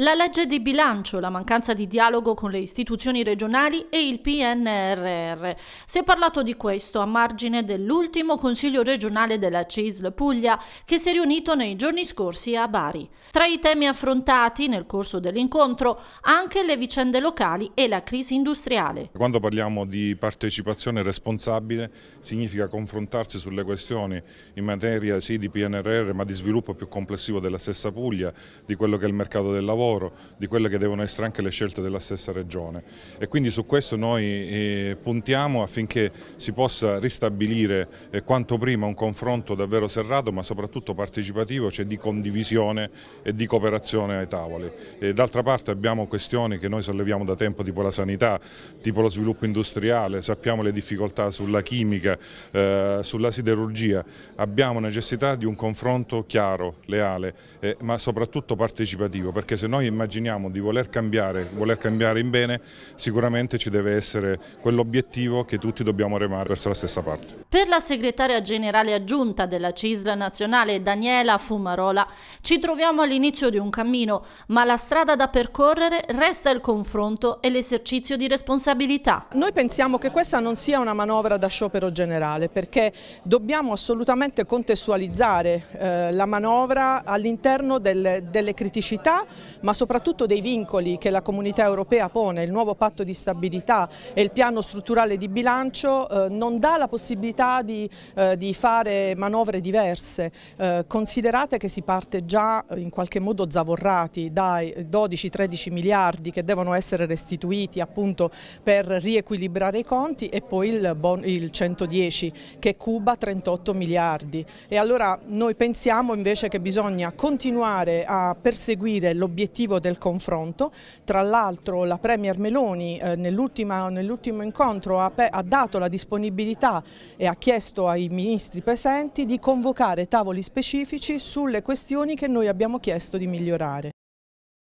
La legge di bilancio, la mancanza di dialogo con le istituzioni regionali e il PNRR. Si è parlato di questo a margine dell'ultimo Consiglio regionale della CISL Puglia che si è riunito nei giorni scorsi a Bari. Tra i temi affrontati nel corso dell'incontro anche le vicende locali e la crisi industriale. Quando parliamo di partecipazione responsabile significa confrontarsi sulle questioni in materia sì di PNRR ma di sviluppo più complessivo della stessa Puglia, di quello che è il mercato del lavoro lavoro, di quelle che devono essere anche le scelte della stessa regione e quindi su questo noi eh, puntiamo affinché si possa ristabilire eh, quanto prima un confronto davvero serrato ma soprattutto partecipativo, cioè di condivisione e di cooperazione ai tavoli. D'altra parte abbiamo questioni che noi solleviamo da tempo tipo la sanità, tipo lo sviluppo industriale, sappiamo le difficoltà sulla chimica, eh, sulla siderurgia, abbiamo necessità di un confronto chiaro, leale ma soprattutto partecipativo perché se noi noi immaginiamo di voler cambiare, voler cambiare in bene, sicuramente ci deve essere quell'obiettivo che tutti dobbiamo remare verso la stessa parte. Per la segretaria generale aggiunta della CISL nazionale Daniela Fumarola ci troviamo all'inizio di un cammino, ma la strada da percorrere resta il confronto e l'esercizio di responsabilità. Noi pensiamo che questa non sia una manovra da sciopero generale perché dobbiamo assolutamente contestualizzare eh, la manovra all'interno delle, delle criticità ma soprattutto dei vincoli che la comunità europea pone, il nuovo patto di stabilità e il piano strutturale di bilancio eh, non dà la possibilità di, eh, di fare manovre diverse. Eh, considerate che si parte già eh, in qualche modo zavorrati dai 12-13 miliardi che devono essere restituiti appunto per riequilibrare i conti e poi il, bon, il 110 che cuba 38 miliardi. E allora noi pensiamo invece che bisogna continuare a perseguire l'obiettivo l'obiettivo del confronto. Tra l'altro la Premier Meloni eh, nell'ultimo nell incontro ha, ha dato la disponibilità e ha chiesto ai ministri presenti di convocare tavoli specifici sulle questioni che noi abbiamo chiesto di migliorare.